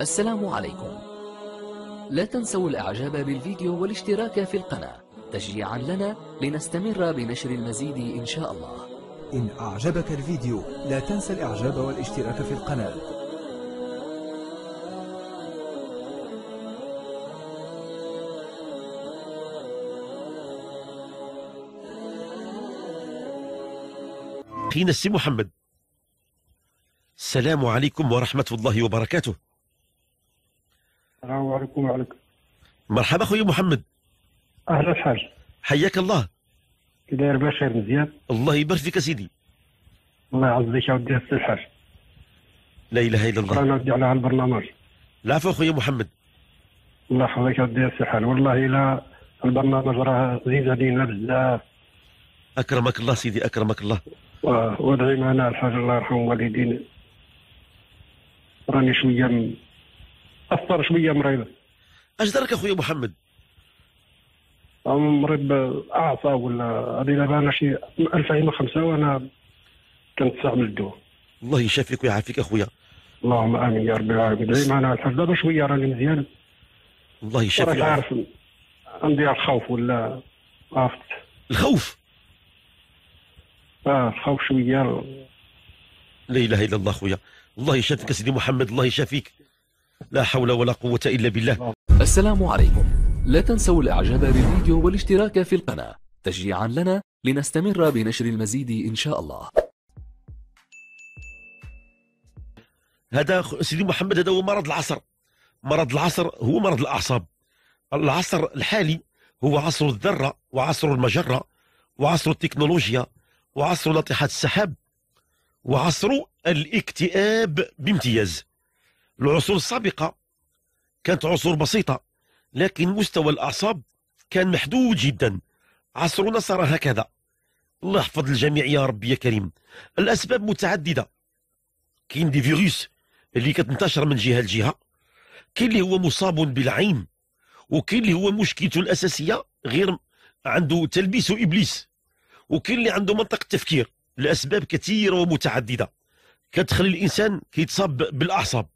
السلام عليكم لا تنسوا الاعجاب بالفيديو والاشتراك في القناة تشجيعا لنا لنستمر بنشر المزيد ان شاء الله إن أعجبك الفيديو لا تنسى الإعجاب والاشتراك في القناة خينا السي محمد السلام عليكم ورحمة الله وبركاته السلام عليكم وعليكم مرحبا اخويا محمد اهلا الحاج حياك الله كداير بخير مزيان الله يبارك فيك سيدي الله يعزك يا السي الحاج لا اله الا الله شكرا على البرنامج العفو اخويا محمد الله يحفظك يا السي الحاج والله الا البرنامج راه عزيز علينا بزاف اكرمك الله سيدي اكرمك الله وادعي معنا الحاج الله يرحم والدينا راني شويه اثر شويه مريضه اش درك اخويا محمد؟ مريض باعصى ولا هذه دابا انا شي 2005 وانا كنستعمل من الدواء الله يشافيك ويعافيك اخويا اللهم امين يا رب العالمين دائما انا الحمد لله شويه راني مزيان الله يشافيك عارف عندي الخوف ولا عرفت الخوف اه الخوف شويه لا اله الا الله خويا الله يشافيك سيدي محمد الله يشافيك لا حول ولا قوة إلا بالله السلام عليكم لا تنسوا الإعجاب بالفيديو والاشتراك في القناة تشجيعا لنا لنستمر بنشر المزيد إن شاء الله هذا سيدي محمد هذا هو مرض العصر مرض العصر هو مرض الأعصاب العصر الحالي هو عصر الذرة وعصر المجرة وعصر التكنولوجيا وعصر ناطحات السحاب وعصر الاكتئاب بامتياز العصور السابقة كانت عصور بسيطة لكن مستوى الأعصاب كان محدود جدا عصرنا صار هكذا الله يحفظ الجميع يا رب يا كريم الأسباب متعددة كاين دي فيروس اللي كتنتشر من جهة لجهة كاين اللي هو مصاب بالعين وكاين اللي هو مشكلته الأساسية غير عنده تلبيس إبليس وكاين اللي عنده منطق التفكير الأسباب كثيرة ومتعددة كتخلي الإنسان كيتصاب بالأعصاب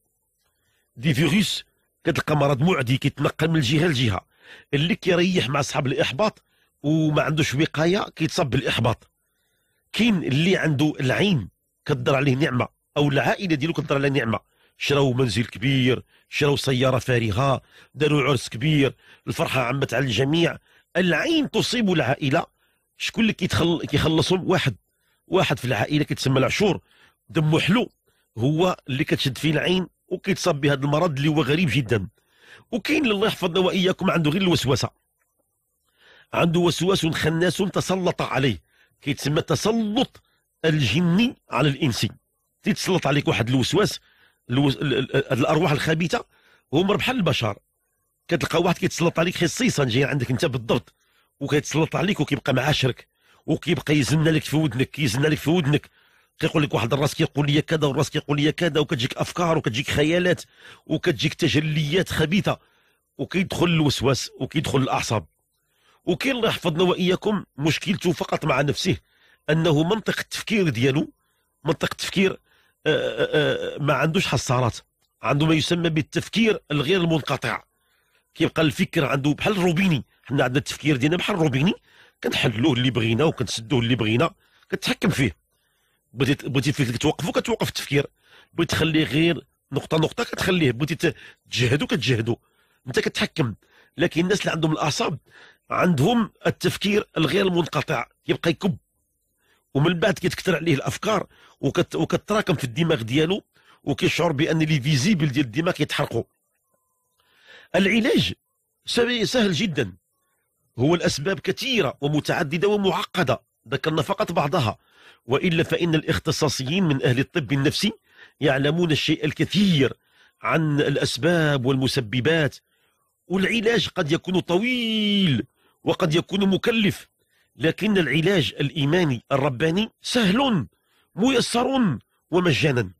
دي فيروس كتلقى مرض معدي كيتنقل من جهه لجهه اللي كيريح مع اصحاب الاحباط وما عندوش وقايه كيتصاب بالاحباط كاين اللي عنده العين كدر عليه نعمه او العائله ديالو كدر عليه نعمه شراو منزل كبير شراو سياره فارهه داروا عرس كبير الفرحه عمت على الجميع العين تصيب العائله شكون اللي كيتخل... كيخلصهم واحد واحد في العائله كيتسمى العشور دمه حلو هو اللي كتشد فيه العين وكيتصاب بهذا المرض اللي هو غريب جدا وكاين اللي الله يحفظنا واياكم عنده غير الوسوسه عنده وسواس خناس تسلط عليه كيتسمى تسلط الجني على الانسي تيتسلط عليك واحد الوسواس الارواح الخبيثه هما بحال البشر كتلقى واحد كيتسلط عليك خصيصا جاي عندك انت بالضبط وكيتسلط عليك وكيبقى معاشرك وكيبقى يزن لك في ودنك يزن لك في ودنك كيقول لك واحد الراس كيقول لي كذا والراس كيقول لي كذا وكتجيك افكار وكتجيك خيالات وكتجيك تجليات خبيثه وكيدخل الوسواس وكيدخل الاعصاب وكاين الله يحفظنا واياكم مشكلته فقط مع نفسه انه منطق التفكير ديالو منطق التفكير آه، آه، آه، ما عندوش حصارات عنده ما يسمى بالتفكير الغير المنقطع كيبقى الفكر عنده بحال الروبيني حنا عندنا التفكير ديالنا بحال الروبيني كنحلوه اللي بغينا وكنسدوه اللي بغينا كنتحكم فيه بغيتي بغيتي توقفو كتوقف التفكير بغيتي تخليه غير نقطه نقطه كتخليه بغيتي تجهدو كتجهدو انت كتحكم لكن الناس اللي عندهم الاعصاب عندهم التفكير الغير المنقطع كيبقى يكب ومن بعد كيتكثر عليه الافكار وكت... وكتراكم في الدماغ ديالو وكيشعر بان لي فيزيبل ديال الدماغ كيتحرقوا العلاج سهل جدا هو الاسباب كثيره ومتعدده ومعقده ذكرنا فقط بعضها وإلا فإن الاختصاصيين من أهل الطب النفسي يعلمون الشيء الكثير عن الأسباب والمسببات والعلاج قد يكون طويل وقد يكون مكلف لكن العلاج الإيماني الرباني سهل ميسر ومجانا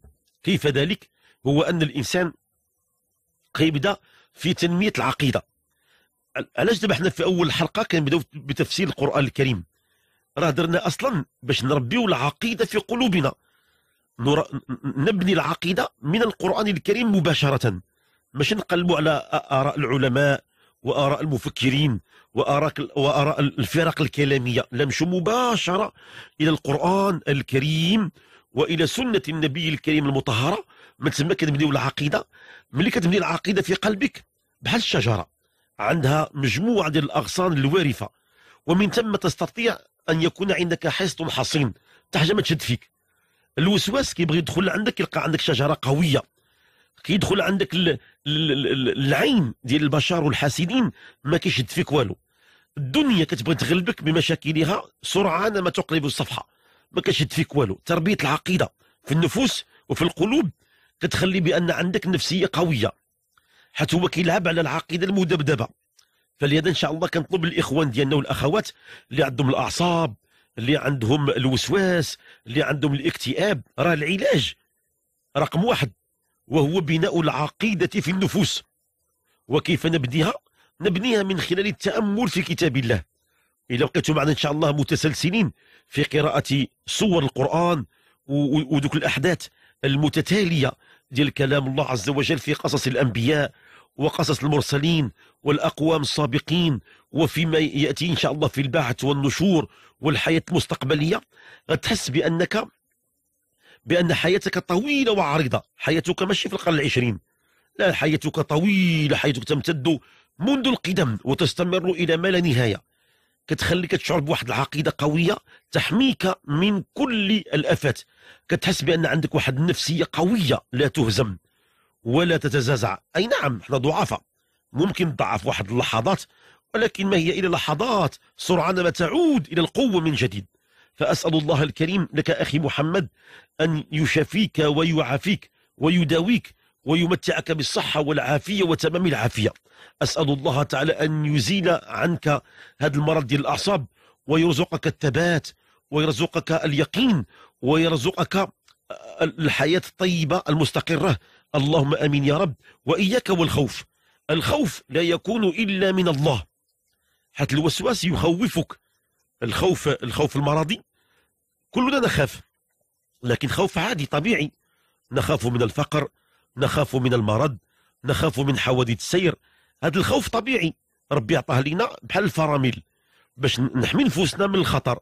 كيف ذلك؟ هو أن الإنسان يبدأ في تنمية العقيدة علاش دابا حنا في أول حلقة كنبداو بتفسير القرآن الكريم راه درنا اصلا باش نربيو العقيده في قلوبنا نر... نبني العقيده من القران الكريم مباشره ماشي نقلبوا على اراء العلماء واراء المفكرين واراء واراء الفرق الكلاميه نمشوا مباشره الى القران الكريم والى سنه النبي الكريم المطهره من تما كتبنيو العقيده ملي كتبني العقيده في قلبك بحال الشجره عندها مجموعه ديال الاغصان الوارفه ومن ثم تستطيع ان يكون عندك حصد حصين حتى ما تشد فيك الوسواس كيبغي يدخل لعندك يلقى عندك شجره قويه كيدخل عندك الـ الـ العين ديال البشر والحاسدين ما كيشد فيك والو الدنيا كتبغي تغلبك بمشاكلها سرعان ما تقلب الصفحه ما كتشد فيك والو تربيه العقيده في النفوس وفي القلوب كتخلي بان عندك نفسيه قويه حيت هو كيلعب على العقيده المذبذبه فلهذا ان شاء الله كنطلب الاخوان ديالنا والاخوات اللي عندهم الاعصاب اللي عندهم الوسواس اللي عندهم الاكتئاب راه العلاج رقم واحد وهو بناء العقيده في النفوس وكيف نبنيها نبنيها من خلال التامل في كتاب الله إذا بقيتوا معنا إن شاء الله متسلسلين في قراءة صور القرآن ودوك الأحداث المتتالية ديال كلام الله عز وجل في قصص الأنبياء وقصص المرسلين والأقوام السابقين وفيما يأتي إن شاء الله في البعث والنشور والحياة المستقبلية غتحس بأنك بأن حياتك طويلة وعريضة حياتك ماشي في القرن العشرين لا حياتك طويلة حياتك تمتد منذ القدم وتستمر إلى ما لا نهاية كتخليك تشعر بواحد العقيدة قوية تحميك من كل الآفات كتحس بأن عندك واحد النفسية قوية لا تهزم ولا تتزعزع أي نعم احنا ضعفاء ممكن ضعف واحد اللحظات ولكن ما هي إلا لحظات سرعان ما تعود إلى القوة من جديد فأسأل الله الكريم لك أخي محمد أن يشفيك ويعافيك ويداويك ويمتعك بالصحة والعافية وتمام العافية أسأل الله تعالى أن يزيل عنك هذا المرض ديال الأعصاب ويرزقك الثبات ويرزقك اليقين ويرزقك الحياة الطيبة المستقرة اللهم امين يا رب واياك والخوف الخوف لا يكون الا من الله حتى الوسواس يخوفك الخوف الخوف المرضي كلنا نخاف لكن خوف عادي طبيعي نخاف من الفقر نخاف من المرض نخاف من حوادث السير هذا الخوف طبيعي ربي عطاه لنا بحال الفرامل باش نحمي نفوسنا من الخطر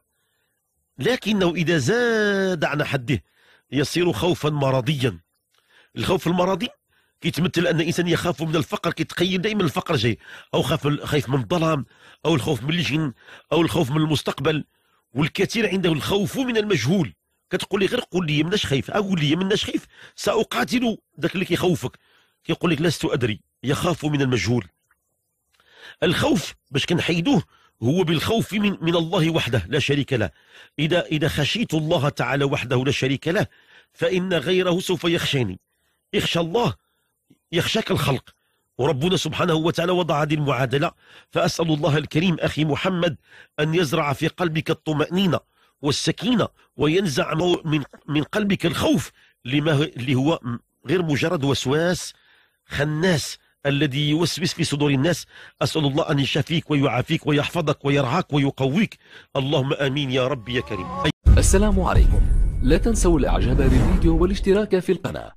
لكنه إذا زاد عن حده يصير خوفا مرضيا الخوف المرضي كيتمثل ان الانسان يخاف من الفقر كيتقيد دائما الفقر جاي او خاف خايف من الظلام او الخوف من الجن او الخوف من المستقبل والكثير عنده الخوف من المجهول كتقول لي غير قول لي مناش خايف اقول لي مناش خايف ساقاتل ذاك اللي كيخوفك كيقول لك لست ادري يخاف من المجهول الخوف باش كنحيدوه هو بالخوف من من الله وحده لا شريك له اذا اذا خشيت الله تعالى وحده لا شريك له فان غيره سوف يخشاني يخشى الله يخشاك الخلق وربنا سبحانه وتعالى وضع هذه المعادلة فأسأل الله الكريم أخي محمد أن يزرع في قلبك الطمأنينة والسكينة وينزع من من قلبك الخوف لما اللي هو غير مجرد وسواس خناس الذي يوسوس في صدور الناس أسأل الله أن يشفيك ويعافيك ويحفظك ويرعاك ويقويك اللهم آمين يا ربي يا كريم السلام عليكم لا تنسوا الإعجاب بالفيديو والاشتراك في القناة